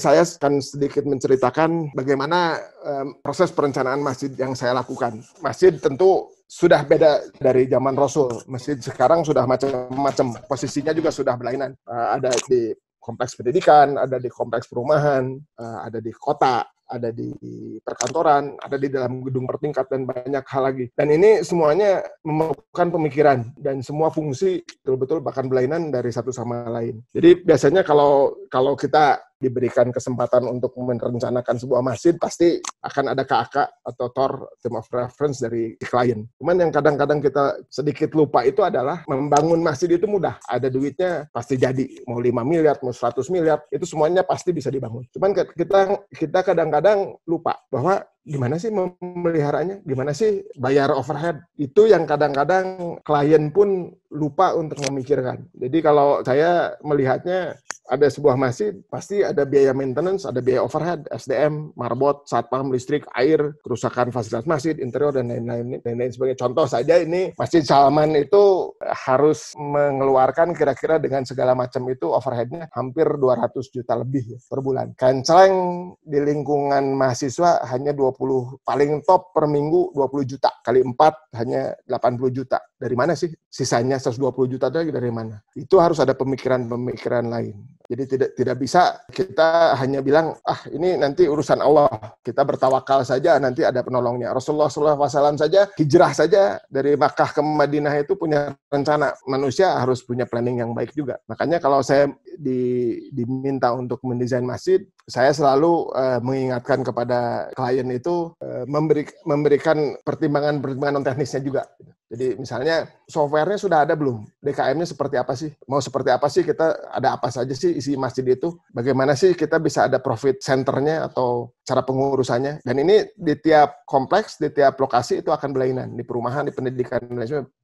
saya akan sedikit menceritakan bagaimana um, proses perencanaan masjid yang saya lakukan. Masjid tentu sudah beda dari zaman Rasul. Masjid sekarang sudah macam-macam. Posisinya juga sudah berlainan. Uh, ada di kompleks pendidikan, ada di kompleks perumahan, uh, ada di kota, ada di perkantoran, ada di dalam gedung bertingkat dan banyak hal lagi. Dan ini semuanya memerlukan pemikiran dan semua fungsi betul-betul bahkan berlainan dari satu sama lain. Jadi biasanya kalau kalau kita diberikan kesempatan untuk merencanakan sebuah masjid, pasti akan ada KAK atau TOR, Team of Reference dari klien. Cuman yang kadang-kadang kita sedikit lupa itu adalah membangun masjid itu mudah. Ada duitnya, pasti jadi. Mau 5 miliar, mau 100 miliar, itu semuanya pasti bisa dibangun. Cuman kita kita kadang-kadang lupa bahwa gimana sih memeliharanya, gimana sih bayar overhead. Itu yang kadang-kadang klien pun lupa untuk memikirkan. Jadi kalau saya melihatnya ada sebuah masjid, pasti ada biaya maintenance, ada biaya overhead, SDM, marbot, satpam, listrik, air, kerusakan fasilitas masjid, interior, dan lain-lain. Dan lain sebagainya. Contoh saja ini, Masjid Salman itu harus mengeluarkan kira-kira dengan segala macam itu overheadnya hampir 200 juta lebih ya, per bulan. Kanceleng di lingkungan mahasiswa hanya 20, paling top per minggu 20 juta, kali 4 hanya 80 juta. Dari mana sih sisanya 120 juta tadi dari mana? Itu harus ada pemikiran-pemikiran lain. Jadi tidak tidak bisa kita hanya bilang ah ini nanti urusan Allah. Kita bertawakal saja nanti ada penolongnya. Rasulullah SAW saja hijrah saja dari Makkah ke Madinah itu punya rencana. Manusia harus punya planning yang baik juga. Makanya kalau saya di, diminta untuk mendesain masjid, saya selalu uh, mengingatkan kepada klien itu uh, memberi, memberikan pertimbangan-pertimbangan non teknisnya juga. Jadi misalnya softwarenya sudah ada belum? DKM-nya seperti apa sih? Mau seperti apa sih kita ada apa saja sih isi masjid itu? Bagaimana sih kita bisa ada profit centernya atau cara pengurusannya? Dan ini di tiap kompleks, di tiap lokasi itu akan berlainan. Di perumahan, di pendidikan,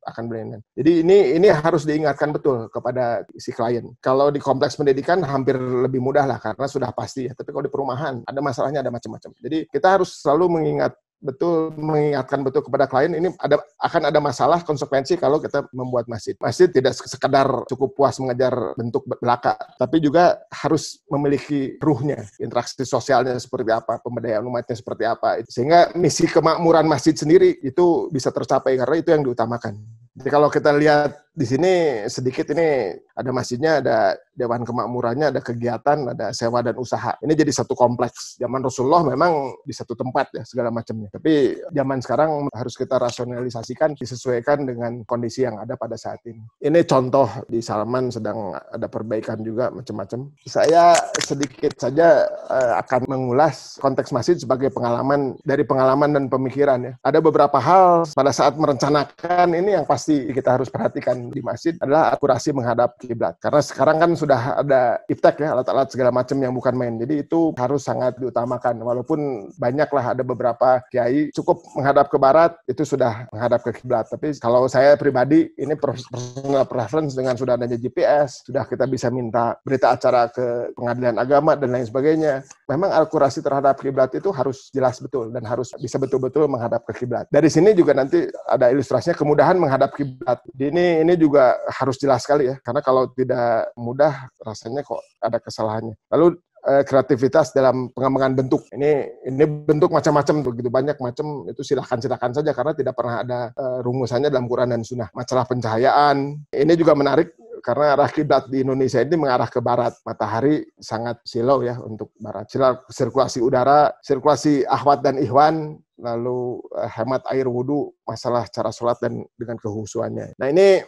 akan berlainan. Jadi ini ini harus diingatkan betul kepada si klien. Kalau di kompleks pendidikan hampir lebih mudah lah karena sudah pasti ya. Tapi kalau di perumahan ada masalahnya ada macam-macam. Jadi kita harus selalu mengingat betul mengingatkan betul kepada klien ini ada akan ada masalah konsekuensi kalau kita membuat masjid. Masjid tidak sekedar cukup puas mengejar bentuk belaka, tapi juga harus memiliki ruhnya, interaksi sosialnya seperti apa, pemberdayaan umatnya seperti apa. Sehingga misi kemakmuran masjid sendiri itu bisa tercapai karena itu yang diutamakan. Jadi kalau kita lihat di sini sedikit ini ada masjidnya, ada dewan kemakmurannya, ada kegiatan, ada sewa dan usaha. Ini jadi satu kompleks. Zaman Rasulullah memang di satu tempat ya segala macamnya. Tapi zaman sekarang harus kita rasionalisasikan disesuaikan dengan kondisi yang ada pada saat ini. Ini contoh di Salman sedang ada perbaikan juga macam-macam. Saya sedikit saja eh, akan mengulas konteks masjid sebagai pengalaman dari pengalaman dan pemikiran ya. Ada beberapa hal pada saat merencanakan ini yang pas pasti kita harus perhatikan di masjid adalah akurasi menghadap kiblat. Karena sekarang kan sudah ada iftek ya, alat-alat segala macam yang bukan main. Jadi itu harus sangat diutamakan. Walaupun banyaklah ada beberapa kiai cukup menghadap ke barat itu sudah menghadap ke kiblat. Tapi kalau saya pribadi ini personal preference dengan sudah adanya GPS, sudah kita bisa minta berita acara ke pengadilan agama dan lain sebagainya. Memang akurasi terhadap kiblat itu harus jelas betul dan harus bisa betul-betul menghadap ke kiblat. Dari sini juga nanti ada ilustrasinya kemudahan menghadap akibat. Ini ini juga harus jelas sekali ya, karena kalau tidak mudah rasanya kok ada kesalahannya. Lalu eh, kreativitas dalam pengembangan bentuk. Ini ini bentuk macam-macam begitu banyak macam itu silahkan silahkan saja karena tidak pernah ada eh, rumusannya dalam Quran dan Sunnah. Masalah pencahayaan ini juga menarik karena arah kiblat di Indonesia ini mengarah ke barat. Matahari sangat silau ya untuk barat. Sirkulasi udara, sirkulasi ahwat dan ihwan lalu eh, hemat air wudhu, masalah cara sholat dan dengan kehusuannya. Nah ini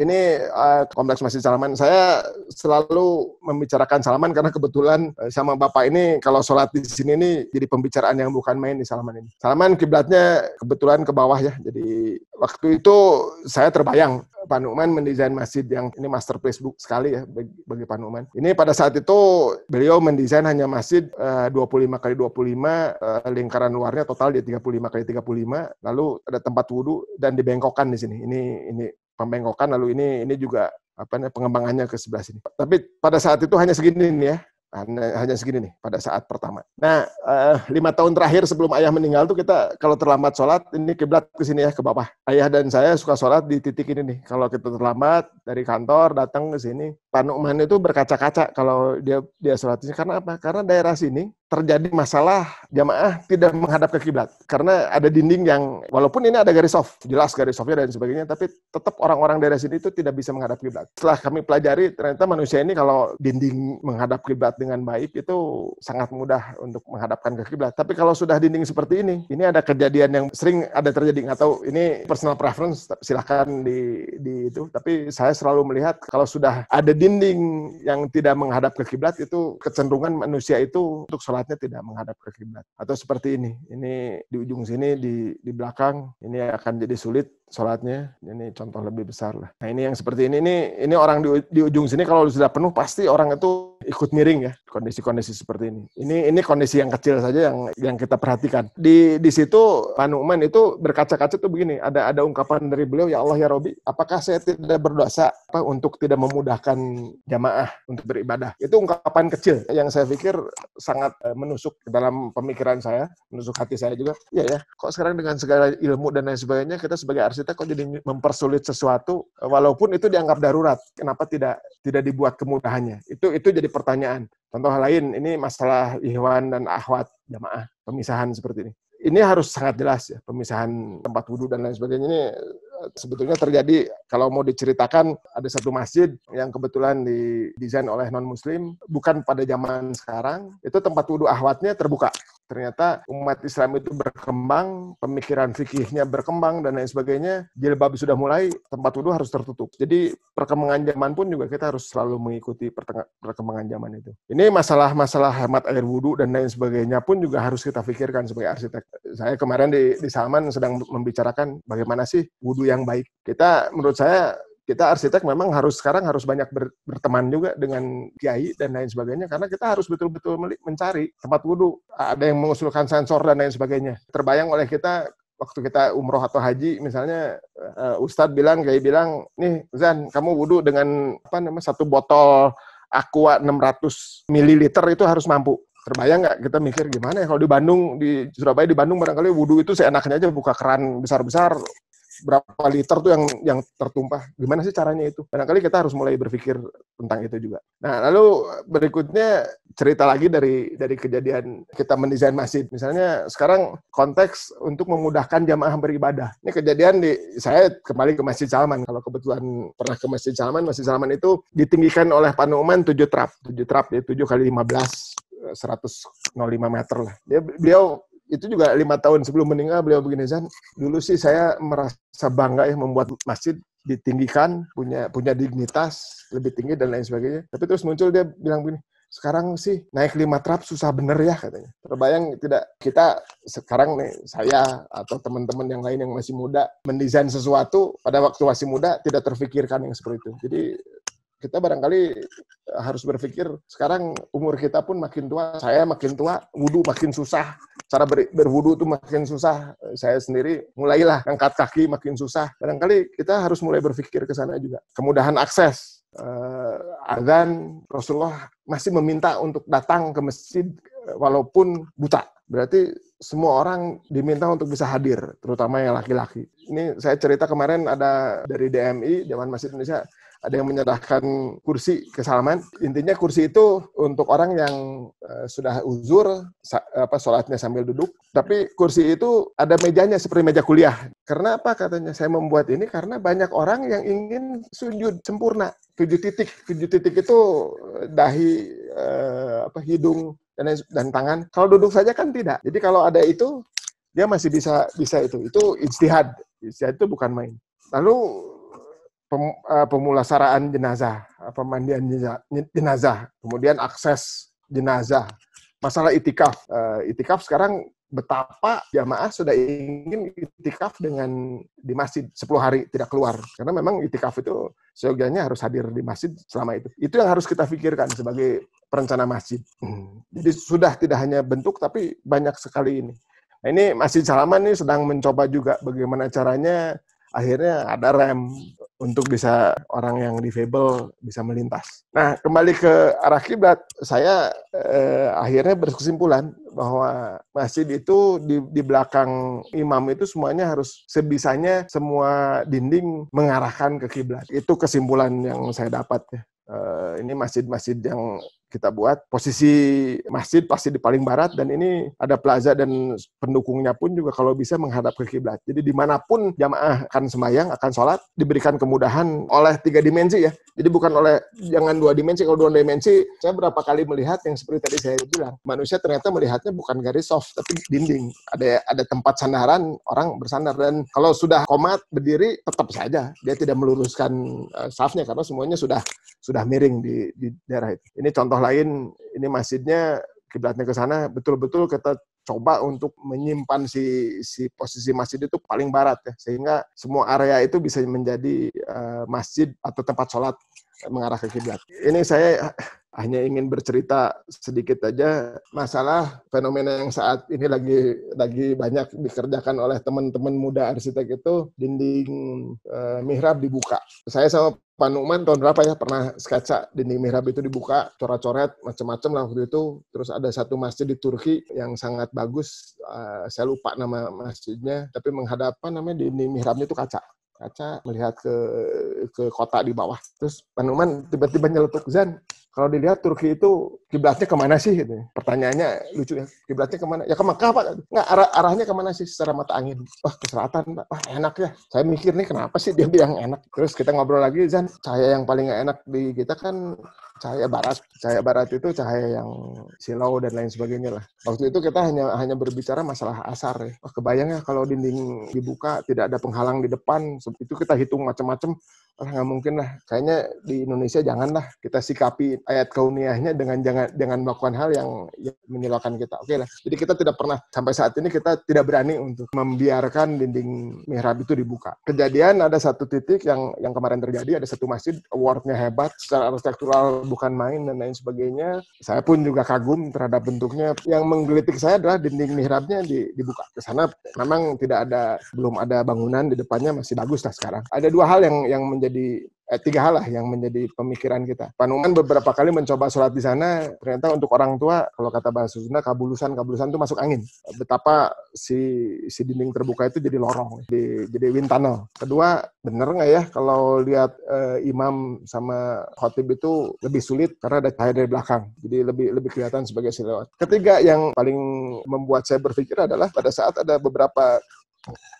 ini uh, kompleks masjid Salaman. Saya selalu membicarakan Salaman karena kebetulan uh, sama bapak ini kalau sholat di sini ini jadi pembicaraan yang bukan main di Salaman ini. Salaman kiblatnya kebetulan ke bawah ya. Jadi waktu itu saya terbayang Pak Numan mendesain masjid yang ini master Facebook sekali ya bagi, bagi Pak Numan. Ini pada saat itu beliau mendesain hanya masjid eh, uh, 25 kali 25 uh, lingkaran luarnya total dia 35 kali 35 lalu ada tempat wudhu dan dibengkokkan di sini. Ini ini pembengkokan lalu ini ini juga apa namanya pengembangannya ke sebelah sini. Tapi pada saat itu hanya segini nih ya, hanya segini nih pada saat pertama. Nah uh, lima tahun terakhir sebelum ayah meninggal tuh kita kalau terlambat sholat ini kiblat ke sini ya ke bawah. Ayah dan saya suka sholat di titik ini nih. Kalau kita terlambat dari kantor datang ke sini Pak Nukman itu berkaca-kaca kalau dia dia sholat ini karena apa? Karena daerah sini terjadi masalah jamaah tidak menghadap ke kiblat karena ada dinding yang walaupun ini ada garis soft jelas garis softnya dan sebagainya tapi tetap orang-orang daerah sini itu tidak bisa menghadap kiblat. Setelah kami pelajari ternyata manusia ini kalau dinding menghadap kiblat dengan baik itu sangat mudah untuk menghadapkan ke kiblat. Tapi kalau sudah dinding seperti ini, ini ada kejadian yang sering ada terjadi nggak tahu ini personal preference silahkan di di itu. Tapi saya selalu melihat kalau sudah ada dinding yang tidak menghadap ke kiblat itu kecenderungan manusia itu untuk sholatnya tidak menghadap ke kiblat atau seperti ini ini di ujung sini di di belakang ini akan jadi sulit sholatnya ini contoh lebih besar lah nah ini yang seperti ini ini ini orang di, di ujung sini kalau sudah penuh pasti orang itu ikut miring ya kondisi-kondisi seperti ini. Ini ini kondisi yang kecil saja yang yang kita perhatikan. Di di situ Pak Numan itu berkaca-kaca tuh begini, ada ada ungkapan dari beliau ya Allah ya Robi, apakah saya tidak berdosa apa untuk tidak memudahkan jamaah untuk beribadah? Itu ungkapan kecil yang saya pikir sangat eh, menusuk dalam pemikiran saya, menusuk hati saya juga. Iya ya, kok sekarang dengan segala ilmu dan lain sebagainya kita sebagai arsitek kok jadi mempersulit sesuatu walaupun itu dianggap darurat. Kenapa tidak tidak dibuat kemudahannya? Itu itu jadi pertanyaan. Contoh lain, ini masalah Ikhwan dan Ahwat jamaah, pemisahan seperti ini. Ini harus sangat jelas ya, pemisahan tempat wudhu dan lain sebagainya. Ini eh, sebetulnya terjadi kalau mau diceritakan ada satu masjid yang kebetulan didesain oleh non muslim bukan pada zaman sekarang itu tempat wudhu ahwatnya terbuka ternyata umat Islam itu berkembang, pemikiran fikihnya berkembang dan lain sebagainya. Jilbab sudah mulai, tempat wudhu harus tertutup. Jadi perkembangan zaman pun juga kita harus selalu mengikuti perkembangan zaman itu. Ini masalah-masalah hemat air wudhu dan lain sebagainya pun juga harus kita pikirkan sebagai arsitek. Saya kemarin di, di Salman sedang membicarakan bagaimana sih wudhu yang baik. Kita menurut saya kita arsitek memang harus sekarang harus banyak ber, berteman juga dengan kiai dan lain sebagainya karena kita harus betul-betul mencari tempat wudhu ada yang mengusulkan sensor dan lain sebagainya terbayang oleh kita waktu kita umroh atau haji misalnya uh, ustadz bilang kiai bilang nih Zan kamu wudhu dengan apa namanya satu botol aqua 600 ml itu harus mampu terbayang nggak kita mikir gimana ya kalau di Bandung di Surabaya di Bandung barangkali wudhu itu seenaknya aja buka keran besar-besar berapa liter tuh yang yang tertumpah. Gimana sih caranya itu? Barangkali kita harus mulai berpikir tentang itu juga. Nah, lalu berikutnya cerita lagi dari dari kejadian kita mendesain masjid. Misalnya sekarang konteks untuk memudahkan jamaah beribadah. Ini kejadian di saya kembali ke Masjid Salman. Kalau kebetulan pernah ke Masjid Salman, Masjid Salman itu ditinggikan oleh Panuman 7 trap. 7 trap ya tujuh kali lima 15 105 meter lah. Dia, beliau itu juga lima tahun sebelum meninggal beliau begini Zan dulu sih saya merasa bangga ya membuat masjid ditinggikan punya punya dignitas lebih tinggi dan lain sebagainya tapi terus muncul dia bilang begini sekarang sih naik lima trap susah bener ya katanya terbayang tidak kita sekarang nih saya atau teman-teman yang lain yang masih muda mendesain sesuatu pada waktu masih muda tidak terfikirkan yang seperti itu jadi kita barangkali eh, harus berpikir sekarang umur kita pun makin tua, saya makin tua, wudhu makin susah, cara ber, berwudhu itu makin susah. Eh, saya sendiri mulailah angkat kaki makin susah. Barangkali kita harus mulai berpikir ke sana juga. Kemudahan akses, uh, adzan Rasulullah masih meminta untuk datang ke masjid walaupun buta. Berarti semua orang diminta untuk bisa hadir, terutama yang laki-laki. Ini saya cerita kemarin ada dari DMI, Dewan Masjid Indonesia, ada yang menyerahkan kursi ke Salman. Intinya kursi itu untuk orang yang uh, sudah uzur, sa- apa sholatnya sambil duduk. Tapi kursi itu ada mejanya seperti meja kuliah. Karena apa katanya? Saya membuat ini karena banyak orang yang ingin sujud sempurna. Tujuh titik, tujuh titik itu eh, dahi, uh, apa hidung dan dan tangan. Kalau duduk saja kan tidak. Jadi kalau ada itu dia masih bisa bisa itu. Itu istihad, Ijtihad itu bukan main. Lalu pem, uh, pemulasaraan jenazah, eh, pemandian jenazah, kemudian akses jenazah, masalah itikaf. Uh, itikaf sekarang betapa jamaah sudah ingin itikaf dengan di masjid 10 hari tidak keluar. Karena memang itikaf itu seyogianya harus hadir di masjid selama itu. Itu yang harus kita pikirkan sebagai perencana masjid. Hmm. Jadi sudah tidak hanya bentuk tapi banyak sekali ini. Nah, ini Masjid Salaman ini sedang mencoba juga bagaimana caranya akhirnya ada rem untuk bisa orang yang difabel bisa melintas. Nah, kembali ke arah kiblat, saya eh, akhirnya berkesimpulan bahwa masjid itu di, di belakang imam itu semuanya harus sebisanya semua dinding mengarahkan ke kiblat. Itu kesimpulan yang saya dapat ya. Eh, ini masjid-masjid yang kita buat. Posisi masjid pasti di paling barat dan ini ada plaza dan pendukungnya pun juga kalau bisa menghadap ke kiblat. Jadi dimanapun jamaah akan sembahyang, akan sholat, diberikan kemudahan oleh tiga dimensi ya. Jadi bukan oleh jangan dua dimensi. Kalau dua dimensi, saya berapa kali melihat yang seperti tadi saya bilang, manusia ternyata melihatnya bukan garis soft tapi dinding. Ada ada tempat sandaran orang bersandar dan kalau sudah komat berdiri tetap saja dia tidak meluruskan uh, safnya karena semuanya sudah sudah miring di, di daerah itu. Ini contoh lain ini masjidnya kiblatnya ke sana betul-betul kita coba untuk menyimpan si si posisi masjid itu paling barat ya sehingga semua area itu bisa menjadi uh, masjid atau tempat sholat mengarah ke kiblat. Ini saya hanya ingin bercerita sedikit aja masalah fenomena yang saat ini lagi lagi banyak dikerjakan oleh teman-teman muda arsitek itu dinding e, mihrab dibuka. Saya sama Pak Numan tahun berapa ya pernah sketsa dinding mihrab itu dibuka coret-coret macam-macam lah waktu itu terus ada satu masjid di Turki yang sangat bagus uh, saya lupa nama masjidnya tapi apa namanya dinding mihrabnya itu kaca kaca melihat ke ke kota di bawah terus Pak Numan tiba-tiba nyeletuk Zan kalau dilihat Turki itu kiblatnya kemana sih? Gitu. Pertanyaannya lucu ya, kiblatnya kemana? Ya ke Mekah Pak. Nggak, arah, arahnya kemana sih secara mata angin? Wah ke selatan Pak. Wah enak ya. Saya mikir nih kenapa sih dia bilang enak. Terus kita ngobrol lagi, Zan, cahaya yang paling nggak enak di kita kan cahaya barat. Cahaya barat itu cahaya yang silau dan lain sebagainya lah. Waktu itu kita hanya hanya berbicara masalah asar ya. Wah kebayang ya kalau dinding dibuka, tidak ada penghalang di depan. Itu kita hitung macam-macam. Ah, nggak mungkin lah. Kayaknya di Indonesia janganlah kita sikapi ayat kauniahnya dengan jangan dengan melakukan hal yang, yang menyilakan kita. Oke okay lah. Jadi kita tidak pernah sampai saat ini kita tidak berani untuk membiarkan dinding mihrab itu dibuka. Kejadian ada satu titik yang yang kemarin terjadi ada satu masjid awardnya hebat secara arsitektural bukan main dan lain sebagainya. Saya pun juga kagum terhadap bentuknya. Yang menggelitik saya adalah dinding mihrabnya di, dibuka. Ke sana memang tidak ada belum ada bangunan di depannya masih bagus lah sekarang. Ada dua hal yang yang menjadi menjadi eh, tiga hal lah yang menjadi pemikiran kita. Panungan beberapa kali mencoba sholat di sana, ternyata untuk orang tua, kalau kata bahasa Sunda, kabulusan, kabulusan itu masuk angin. Betapa si, si dinding terbuka itu jadi lorong, jadi, jadi wind tunnel. Kedua, bener nggak ya kalau lihat eh, imam sama khotib itu lebih sulit karena ada cahaya dari belakang, jadi lebih lebih kelihatan sebagai siluet. Ketiga, yang paling membuat saya berpikir adalah pada saat ada beberapa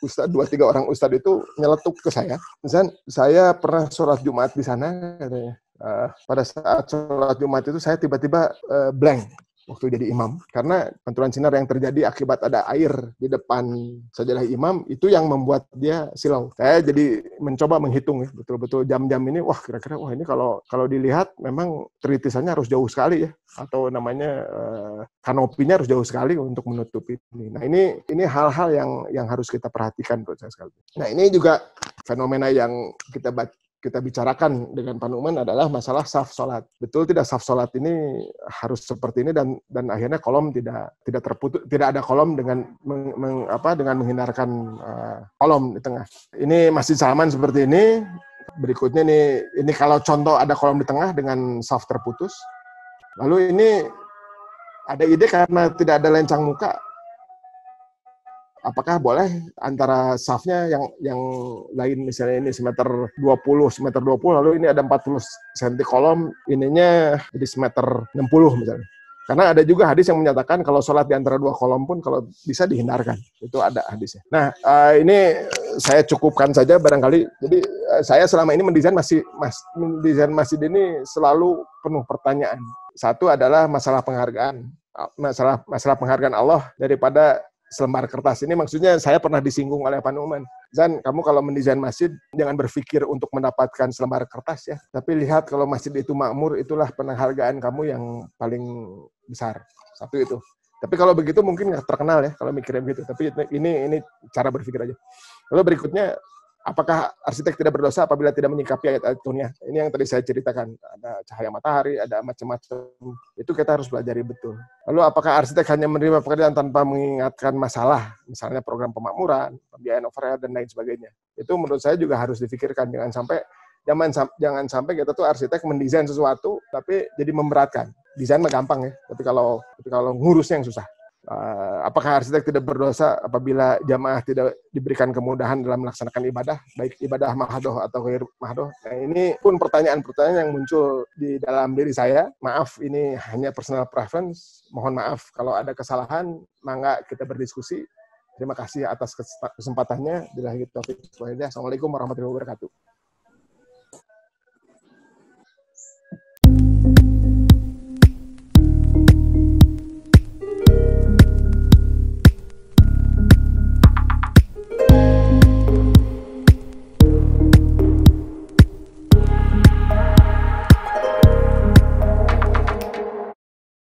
Ustad dua tiga orang ustad itu nyeletuk ke saya. Misal saya pernah sholat Jumat di sana katanya. Uh, pada saat sholat Jumat itu saya tiba-tiba uh, blank waktu jadi imam karena pantulan sinar yang terjadi akibat ada air di depan sajalah imam itu yang membuat dia silau. Saya jadi mencoba menghitung ya betul-betul jam-jam ini wah kira-kira wah ini kalau kalau dilihat memang teritisannya harus jauh sekali ya atau namanya uh, kanopinya harus jauh sekali untuk menutupi ini. Nah, ini ini hal-hal yang yang harus kita perhatikan buat saya sekali. Nah, ini juga fenomena yang kita kita bicarakan dengan Pak Numan adalah masalah saf solat. Betul tidak saf solat ini harus seperti ini dan dan akhirnya kolom tidak tidak terputus, tidak ada kolom dengan meng, meng, apa dengan menghindarkan uh, kolom di tengah. Ini masih salaman seperti ini. Berikutnya ini ini kalau contoh ada kolom di tengah dengan saf terputus. Lalu ini ada ide karena tidak ada lencang muka apakah boleh antara safnya yang yang lain misalnya ini semeter 20 semeter 20 lalu ini ada 40 cm kolom ininya jadi semeter 60 misalnya karena ada juga hadis yang menyatakan kalau sholat di antara dua kolom pun kalau bisa dihindarkan. Itu ada hadisnya. Nah, eh, ini saya cukupkan saja barangkali. Jadi eh, saya selama ini mendesain masih mas, mendesain masjid ini selalu penuh pertanyaan. Satu adalah masalah penghargaan masalah masalah penghargaan Allah daripada selembar kertas ini maksudnya saya pernah disinggung oleh Pak Numan. Zan, kamu kalau mendesain masjid jangan berpikir untuk mendapatkan selembar kertas ya, tapi lihat kalau masjid itu makmur itulah penghargaan kamu yang paling besar. Satu itu. Tapi kalau begitu mungkin nggak terkenal ya kalau mikirnya begitu. Tapi ini ini cara berpikir aja. Lalu berikutnya apakah arsitek tidak berdosa apabila tidak menyikapi ayat-ayat Ini yang tadi saya ceritakan, ada cahaya matahari, ada macam-macam. Itu kita harus pelajari betul. Lalu apakah arsitek hanya menerima pekerjaan tanpa mengingatkan masalah, misalnya program pemakmuran, pembiayaan overhead dan lain sebagainya? Itu menurut saya juga harus dipikirkan. jangan sampai jangan jangan sampai kita tuh arsitek mendesain sesuatu tapi jadi memberatkan. Desain mah gampang ya, tapi kalau tapi kalau ngurusnya yang susah. Eh, apakah arsitek tidak berdosa apabila jamaah tidak diberikan kemudahan dalam melaksanakan ibadah, baik ibadah mahadoh atau khair mahadoh? Nah, ini pun pertanyaan-pertanyaan yang muncul di dalam diri saya. Maaf, ini hanya personal preference. Mohon maaf kalau ada kesalahan, mangga kita berdiskusi. Terima kasih atas kesempatannya. Bila gitu, Assalamualaikum warahmatullahi wabarakatuh.